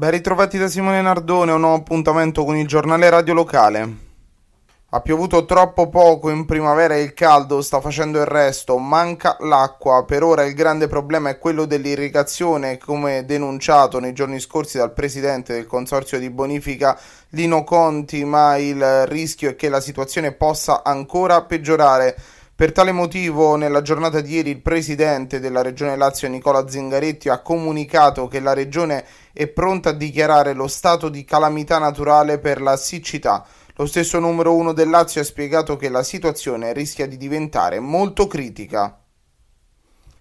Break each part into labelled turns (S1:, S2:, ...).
S1: Ben ritrovati da Simone Nardone, un nuovo appuntamento con il giornale radio locale. Ha piovuto troppo poco in primavera e il caldo sta facendo il resto, manca l'acqua. Per ora il grande problema è quello dell'irrigazione, come denunciato nei giorni scorsi dal presidente del consorzio di bonifica Lino Conti, ma il rischio è che la situazione possa ancora peggiorare. Per tale motivo nella giornata di ieri il presidente della Regione Lazio Nicola Zingaretti ha comunicato che la Regione è pronta a dichiarare lo stato di calamità naturale per la siccità. Lo stesso numero uno del Lazio ha spiegato che la situazione rischia di diventare molto critica.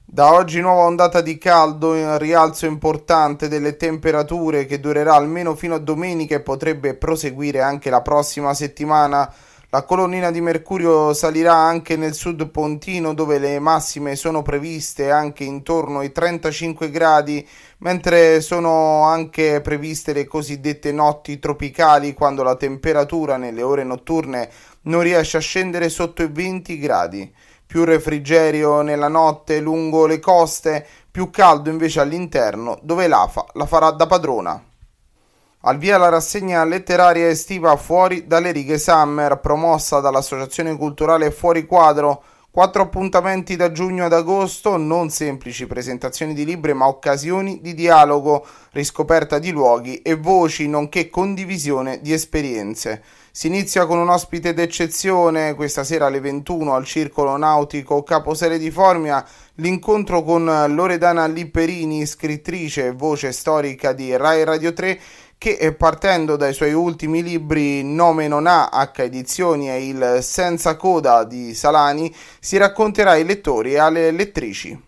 S1: Da oggi nuova ondata di caldo, e un rialzo importante delle temperature che durerà almeno fino a domenica e potrebbe proseguire anche la prossima settimana. La colonnina di Mercurio salirà anche nel sud pontino dove le massime sono previste anche intorno ai 35 gradi, mentre sono anche previste le cosiddette notti tropicali quando la temperatura nelle ore notturne non riesce a scendere sotto i 20 gradi. Più refrigerio nella notte lungo le coste, più caldo invece all'interno dove l'afa la farà da padrona. Al via la rassegna letteraria estiva Fuori dalle righe Summer, promossa dall'Associazione Culturale Fuori Quadro. Quattro appuntamenti da giugno ad agosto, non semplici presentazioni di libri ma occasioni di dialogo, riscoperta di luoghi e voci, nonché condivisione di esperienze. Si inizia con un ospite d'eccezione, questa sera alle 21 al Circolo Nautico Caposere di Formia, l'incontro con Loredana Lipperini, scrittrice e voce storica di Rai Radio 3 che eh, partendo dai suoi ultimi libri Nome non ha, H edizioni e il Senza coda di Salani si racconterà ai lettori e alle lettrici.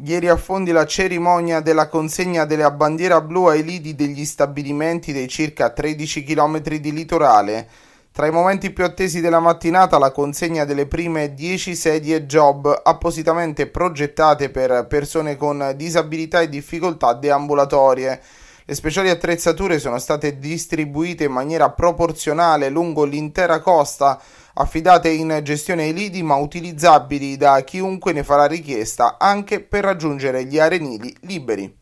S1: Ieri affondi la cerimonia della consegna della bandiera blu ai lidi degli stabilimenti dei circa 13 km di litorale. Tra i momenti più attesi della mattinata la consegna delle prime 10 sedie job appositamente progettate per persone con disabilità e difficoltà deambulatorie. Le speciali attrezzature sono state distribuite in maniera proporzionale lungo l'intera costa, affidate in gestione ai lidi ma utilizzabili da chiunque ne farà richiesta anche per raggiungere gli arenili liberi.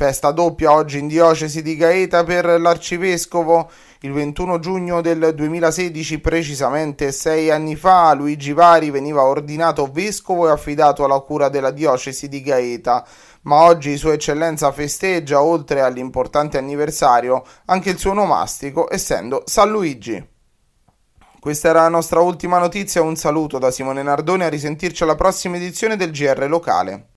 S1: Festa doppia oggi in diocesi di Gaeta per l'arcivescovo. Il 21 giugno del 2016, precisamente sei anni fa, Luigi Vari veniva ordinato vescovo e affidato alla cura della diocesi di Gaeta. Ma oggi Sua Eccellenza festeggia, oltre all'importante anniversario, anche il suo nomastico, essendo San Luigi. Questa era la nostra ultima notizia, un saluto da Simone Nardone, a risentirci alla prossima edizione del GR locale.